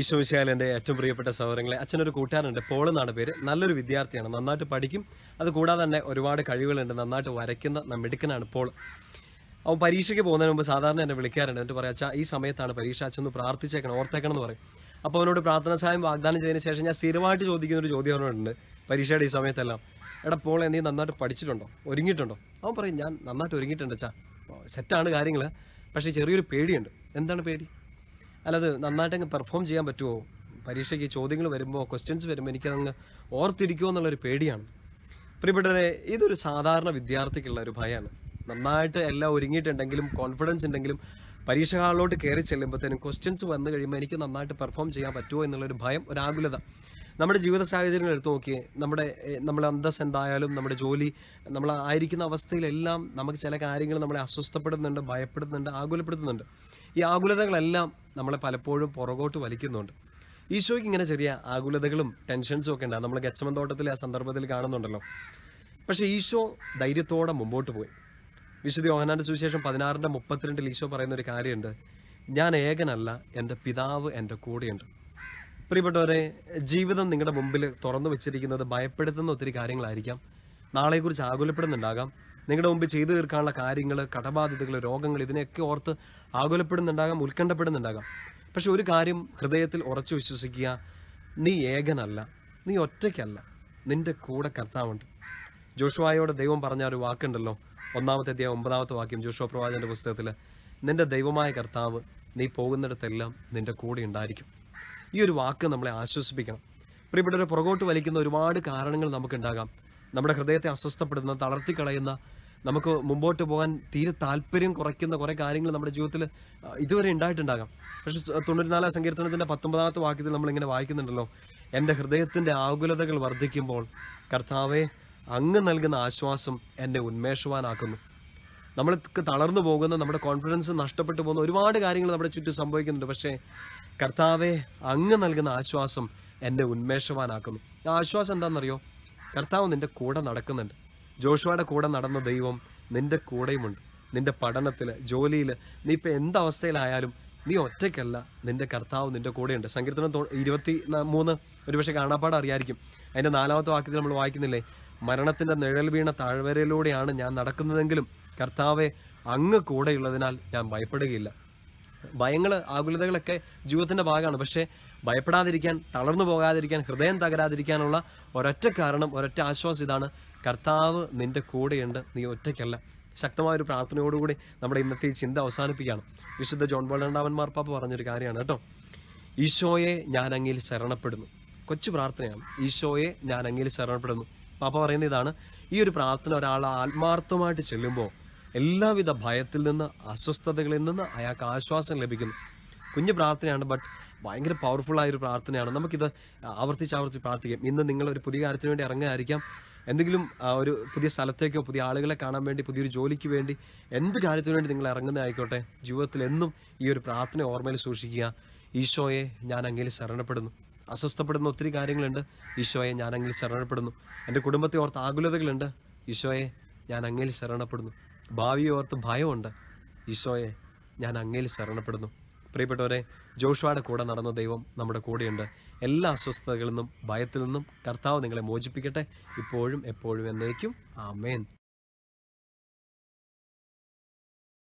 ഈശോശിയാൽ ഏറ്റവും പ്രിയപ്പെട്ട സഹോദരങ്ങളെ അച്ഛനൊരു കൂട്ടുകാരുണ്ട് പോൾ എന്നാണ് പേര് നല്ലൊരു വിദ്യാർത്ഥിയാണ് നന്നായിട്ട് പഠിക്കും അത് കൂടാതെ തന്നെ ഒരുപാട് കഴിവുകളുണ്ട് നന്നായിട്ട് വരയ്ക്കുന്ന മിടുക്കനാണ് പോൾ അവൻ പരീക്ഷയ്ക്ക് പോകുന്നതിന് മുമ്പ് സാധാരണ എന്നെ വിളിക്കാറുണ്ട് എന്നിട്ട് പറയാം അച്ഛാ ഈ സമയത്താണ് പരീക്ഷ ഒന്ന് പ്രാർത്ഥിച്ചേക്കണം ഓർത്തേക്കണം എന്ന് പറയും അപ്പോൾ അവനോട് പ്രാർത്ഥന സഹായം വാഗ്ദാനം ചെയ്തതിന് ശേഷം ഞാൻ സ്ഥിരമായിട്ട് ചോദിക്കുന്ന ഒരു ചോദ്യം അവനോടുണ്ട് പരീക്ഷയുടെ ഈ സമയത്തെല്ലാം എടാ പോൾ നീ നന്നായിട്ട് പഠിച്ചിട്ടുണ്ടോ ഒരുങ്ങിയിട്ടുണ്ടോ അവൻ പറയും ഞാൻ നന്നായിട്ട് ഒരുങ്ങിയിട്ടുണ്ട് അച്ഛാ സെറ്റാണ് കാര്യങ്ങൾ പക്ഷേ ചെറിയൊരു പേടിയുണ്ട് എന്താണ് പേടി അല്ലത് നന്നായിട്ട് അങ്ങ് പെർഫോം ചെയ്യാൻ പറ്റുമോ പരീക്ഷയ്ക്ക് ചോദ്യങ്ങൾ വരുമ്പോൾ ക്വസ്റ്റ്യൻസ് വരുമ്പോൾ എനിക്കതങ്ങ് ഓർത്തിരിക്കുമോ എന്നുള്ളൊരു പേടിയാണ് പ്രിയപ്പെട്ടവരെ ഇതൊരു സാധാരണ വിദ്യാർത്ഥിക്കുള്ള ഒരു ഭയമാണ് നന്നായിട്ട് എല്ലാം ഒരുങ്ങിയിട്ടുണ്ടെങ്കിലും കോൺഫിഡൻസ് ഉണ്ടെങ്കിലും പരീക്ഷ ഹാളിലോട്ട് കയറി ചെല്ലുമ്പോഴത്തേനും ക്വസ്റ്റ്യൻസ് വന്നു കഴിയുമ്പോൾ എനിക്ക് നന്നായിട്ട് പെർഫോം ചെയ്യാൻ പറ്റുമോ എന്നുള്ളൊരു ഭയം ഒരു ആകുലത നമ്മുടെ ജീവിത സാഹചര്യങ്ങൾ എടുത്തു നോക്കിയേ നമ്മുടെ നമ്മൾ അന്തസ് എന്തായാലും നമ്മുടെ ജോലി നമ്മൾ ആയിരിക്കുന്ന അവസ്ഥയിലെല്ലാം നമുക്ക് ചില കാര്യങ്ങൾ നമ്മളെ അസ്വസ്ഥപ്പെടുന്നുണ്ട് ഭയപ്പെടുന്നുണ്ട് ആകുലപ്പെടുത്തുന്നുണ്ട് ഈ ആകുലതകളെല്ലാം നമ്മളെ പലപ്പോഴും പുറകോട്ട് വലിക്കുന്നുണ്ട് ഈശോയ്ക്ക് ഇങ്ങനെ ചെറിയ ആകുലതകളും ടെൻഷൻസും ഒക്കെ ഉണ്ടാകും നമ്മൾ ഗച്ചമൻ തോട്ടത്തിൽ ആ സന്ദർഭത്തിൽ കാണുന്നുണ്ടല്ലോ പക്ഷേ ഈശോ ധൈര്യത്തോടെ മുമ്പോട്ട് പോയി വിശുദ്ധ യോഹനാന്റെ സുവിശേഷം പതിനാറിൻ്റെ മുപ്പത്തിരണ്ടിൽ ഈശോ പറയുന്ന ഒരു കാര്യമുണ്ട് ഞാൻ ഏകനല്ല എൻ്റെ പിതാവ് എൻ്റെ കൂടെയുണ്ട് പ്രിയപ്പെട്ടവരെ ജീവിതം നിങ്ങളുടെ മുമ്പിൽ തുറന്നു വെച്ചിരിക്കുന്നത് ഭയപ്പെടുത്തുന്ന ഒത്തിരി കാര്യങ്ങളായിരിക്കാം നാളെക്കുറിച്ച് ആകുലപ്പെടുന്നുണ്ടാകാം നിങ്ങളുടെ മുമ്പ് ചെയ്തു തീർക്കാനുള്ള കാര്യങ്ങൾ കടബാധ്യതകൾ രോഗങ്ങൾ ഇതിനെയൊക്കെ ഓർത്ത് ആകുലപ്പെടുന്നുണ്ടാകാം ഉത്കണ്ഠപ്പെടുന്നുണ്ടാകാം പക്ഷെ ഒരു കാര്യം ഹൃദയത്തിൽ ഉറച്ചു വിശ്വസിക്കുക നീ ഏകനല്ല നീ ഒറ്റയ്ക്കല്ല നിന്റെ കൂടെ കർത്താവുണ്ട് ജോഷുവായോട് ദൈവം പറഞ്ഞ ഒരു വാക്കുണ്ടല്ലോ ഒന്നാമത്തെ അധ്യായം ഒമ്പതാമത്തെ വാക്യം ജോഷുവ പ്രവാചൻ്റെ പുസ്തകത്തിൽ നിന്റെ ദൈവമായ കർത്താവ് നീ പോകുന്നിടത്തെല്ലാം നിന്റെ കൂടെ ഉണ്ടായിരിക്കും ഈ ഒരു വാക്ക് നമ്മളെ ആശ്വസിപ്പിക്കണം പ്രിയപ്പെട്ടവരെ പുറകോട്ട് വലിക്കുന്ന ഒരുപാട് കാരണങ്ങൾ നമുക്കുണ്ടാകാം നമ്മുടെ ഹൃദയത്തെ അസ്വസ്ഥപ്പെടുന്ന തളർത്തിക്കളയുന്ന നമുക്ക് മുമ്പോട്ട് പോകാൻ തീരെ താല്പര്യം കുറയ്ക്കുന്ന കുറേ കാര്യങ്ങൾ നമ്മുടെ ജീവിതത്തിൽ ഇതുവരെ ഉണ്ടായിട്ടുണ്ടാകാം പക്ഷെ നാലാം സങ്കീർത്തനത്തിന്റെ പത്തൊമ്പതാമത്തെ വാക്യത്തിൽ നമ്മൾ ഇങ്ങനെ വായിക്കുന്നുണ്ടല്ലോ എൻ്റെ ഹൃദയത്തിന്റെ ആകുലതകൾ വർദ്ധിക്കുമ്പോൾ കർത്താവെ അങ്ങ് നൽകുന്ന ആശ്വാസം എന്നെ ഉന്മേഷവാനാക്കുന്നു നമ്മൾ തളർന്നു പോകുന്ന നമ്മുടെ കോൺഫിഡൻസ് നഷ്ടപ്പെട്ടു പോകുന്ന ഒരുപാട് കാര്യങ്ങൾ നമ്മുടെ ചുറ്റും സംഭവിക്കുന്നുണ്ട് പക്ഷേ കർത്താവെ അങ്ങ് നൽകുന്ന ആശ്വാസം എന്നെ ഉന്മേഷവാനാക്കുന്നു ആ ആശ്വാസം എന്താണെന്നറിയോ കർത്താവ് നിൻ്റെ കൂടെ നടക്കുന്നുണ്ട് ജോഷുവയുടെ കൂടെ നടന്ന ദൈവം നിന്റെ കൂടെയുമുണ്ട് നിന്റെ പഠനത്തിൽ ജോലിയിൽ നീ ഇപ്പോൾ എന്തവസ്ഥയിലായാലും നീ ഒറ്റയ്ക്കല്ല നിന്റെ കർത്താവ് നിന്റെ കൂടെയുണ്ട് സങ്കീർത്തനം ഇരുപത്തി മൂന്ന് ഒരുപക്ഷെ കാണാപ്പാട് അറിയായിരിക്കും അതിൻ്റെ നാലാമത്തെ വാക്യത്തിൽ നമ്മൾ വായിക്കുന്നില്ലേ മരണത്തിൻ്റെ നിഴൽ വീണ താഴ്വരയിലൂടെയാണ് ഞാൻ നടക്കുന്നതെങ്കിലും കർത്താവെ അങ്ങ് കൂടെയുള്ളതിനാൽ ഞാൻ ഭയപ്പെടുകയില്ല ഭയങ്ങൾ ആകുലതകളൊക്കെ ജീവിതത്തിൻ്റെ ഭാഗമാണ് പക്ഷേ ഭയപ്പെടാതിരിക്കാൻ തളർന്നു പോകാതിരിക്കാൻ ഹൃദയം തകരാതിരിക്കാനുള്ള ഒരൊറ്റ കാരണം ഒരൊറ്റ ആശ്വാസം ഇതാണ് കർത്താവ് നിൻ്റെ കൂടെയുണ്ട് നീ ഒറ്റയ്ക്കല്ല ശക്തമായ ഒരു പ്രാർത്ഥനയോടുകൂടി നമ്മുടെ ഇന്നത്തെ ചിന്ത അവസാനിപ്പിക്കുകയാണ് വിശുദ്ധ ജോൺ ബോൾ പാപ്പ മാർപ്പാപ്പ പറഞ്ഞൊരു കാര്യമാണ് കേട്ടോ ഈശോയെ ഞാൻ അങ്ങയിൽ ശരണപ്പെടുന്നു കൊച്ചു പ്രാർത്ഥനയാണ് ഈശോയെ ഞാൻ അങ്ങയിൽ ശരണപ്പെടുന്നു പാപ്പ പറയുന്ന ഇതാണ് ഈ ഒരു പ്രാർത്ഥന ഒരാൾ ആത്മാർത്ഥമായിട്ട് ചെല്ലുമ്പോൾ എല്ലാവിധ ഭയത്തിൽ നിന്ന് അസ്വസ്ഥതകളിൽ നിന്ന് അയാൾക്ക് ആശ്വാസം ലഭിക്കുന്നു കുഞ്ഞു പ്രാർത്ഥനയാണ് ബട്ട് ഭയങ്കര ആയ ഒരു പ്രാർത്ഥനയാണ് നമുക്കിത് ആവർത്തിച്ച് ആവർത്തിച്ച് പ്രാർത്ഥിക്കാം ഇന്ന് നിങ്ങളൊരു പുതിയ കാര്യത്തിന് വേണ്ടി ഇറങ്ങുകയായിരിക്കാം എന്തെങ്കിലും ഒരു പുതിയ സ്ഥലത്തേക്കോ പുതിയ ആളുകളെ കാണാൻ വേണ്ടി പുതിയൊരു ജോലിക്ക് വേണ്ടി എന്ത് കാര്യത്തിനു വേണ്ടി നിങ്ങൾ ഇറങ്ങുന്നതായിക്കോട്ടെ ജീവിതത്തിൽ എന്നും ഈ ഒരു പ്രാർത്ഥന ഓർമ്മയിൽ സൂക്ഷിക്കുക ഈശോയെ ഞാൻ അങ്ങനെ ശരണപ്പെടുന്നു അസ്വസ്ഥപ്പെടുന്ന ഒത്തിരി കാര്യങ്ങളുണ്ട് ഈശോയെ ഞാൻ അങ്ങനെ ശരണപ്പെടുന്നു എൻ്റെ കുടുംബത്തെ ഓർത്ത് ആകുലതകളുണ്ട് ഈശോയെ ഞാൻ അങ്ങനെ ശരണപ്പെടുന്നു ഭാവിയെ ഓർത്ത് ഭയമുണ്ട് ഈശോയെ ഞാൻ അങ്ങനെ ശരണപ്പെടുന്നു പ്രിയപ്പെട്ടവരെ ജോഷുവയുടെ കൂടെ നടന്ന ദൈവം നമ്മുടെ കൂടെയുണ്ട് എല്ലാ അസ്വസ്ഥതകളിൽ നിന്നും ഭയത്തിൽ നിന്നും കർത്താവ് നിങ്ങളെ മോചിപ്പിക്കട്ടെ ഇപ്പോഴും എപ്പോഴും എന്നേക്കും ആമേൻ